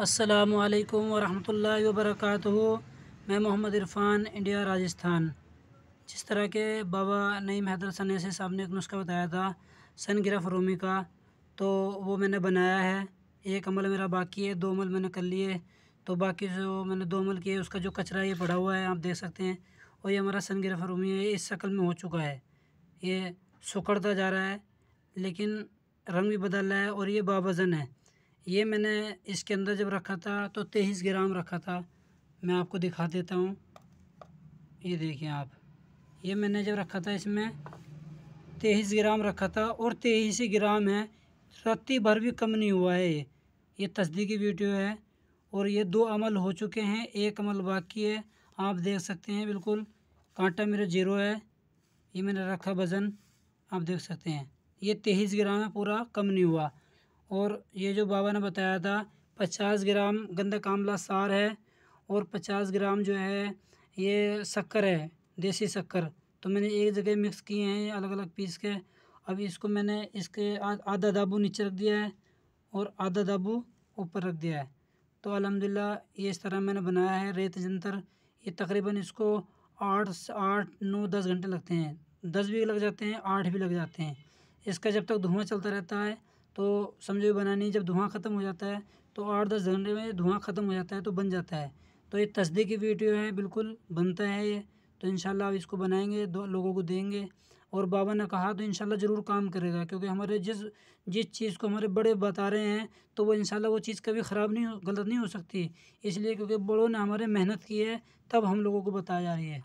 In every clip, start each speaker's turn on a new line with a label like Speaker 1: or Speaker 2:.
Speaker 1: असलकम वरम वरक मैं मोहम्मद इरफान इंडिया राजस्थान जिस तरह के बाबा नईम हैदर सने से ने एक नुस्खा बताया था सन गिरफ रोमी का तो वो मैंने बनाया है एक अमल मेरा बाकी है दो अमल मैंने कर लिए तो बाकी जो मैंने दो अमल किए उसका जो कचरा ये पड़ा हुआ है आप देख सकते हैं और ये हमारा सन गिरफ रोमी है इस शक्ल में हो चुका है ये सुखड़ता जा रहा है लेकिन रंग भी बदल रहा है और ये बाबाज़न है ये मैंने इसके अंदर जब रखा था तो तेईस ग्राम रखा था मैं आपको दिखा देता हूँ ये देखिए आप ये मैंने जब रखा था इसमें तेईस ग्राम रखा था और तेईस ही ग्राम है रत्ती भर भी कम नहीं हुआ है ये ये तस्दीकी वीडियो है और ये दो अमल हो चुके हैं एक अमल बाकी है आप देख सकते हैं बिल्कुल कांटा मेरा जीरो है ये मैंने रखा वज़न आप देख सकते हैं ये तेईस ग्राम है पूरा कम नहीं हुआ और ये जो बाबा ने बताया था पचास ग्राम गंदक आमला सार है और पचास ग्राम जो है ये शक्कर है देसी शक्कर तो मैंने एक जगह मिक्स किए हैं अलग अलग पीस के अब इसको मैंने इसके आधा दाबू नीचे रख दिया है और आधा दाबू ऊपर रख दिया है तो अलहमदिल्ला ये इस तरह मैंने बनाया है रेत जंतर ये तकरीबन इसको आठ आठ नौ दस घंटे लगते हैं दस भी लग जाते हैं आठ भी लग जाते हैं इसका जब तक धुआं चलता रहता है तो समझो बनानी जब धुआं ख़त्म हो जाता है तो आठ दस घंटे में धुआं ख़त्म हो जाता है तो बन जाता है तो ये तस्दी की वीडियो है बिल्कुल बनता है ये तो इन आप इसको बनाएंगे दो लोगों को देंगे और बाबा ने कहा तो इन ज़रूर काम करेगा क्योंकि हमारे जिस जिस चीज़ को हमारे बड़े बता रहे हैं तो वो इन वो चीज़ कभी ख़राब नहीं गलत नहीं हो सकती इसलिए क्योंकि बड़ों ने हमारे मेहनत की है तब हम लोगों को बताया जा रही है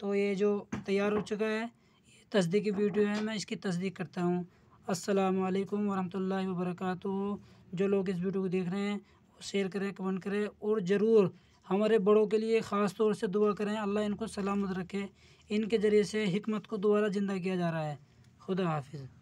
Speaker 1: तो ये जो तैयार हो चुका है ये तस्दीक की वीडियो है मैं इसकी तस्दीक करता हूँ असलकम वरहल वर्क जो लोग इस वीडियो को देख रहे हैं शेयर करें कमेंट करें और ज़रूर हमारे बड़ों के लिए ख़ास तौर से दुआ करें अल्लाह इनको सलामत रखे इनके ज़रिए से हमत को दोबारा ज़िंदा किया जा रहा है खुदा हाफिज़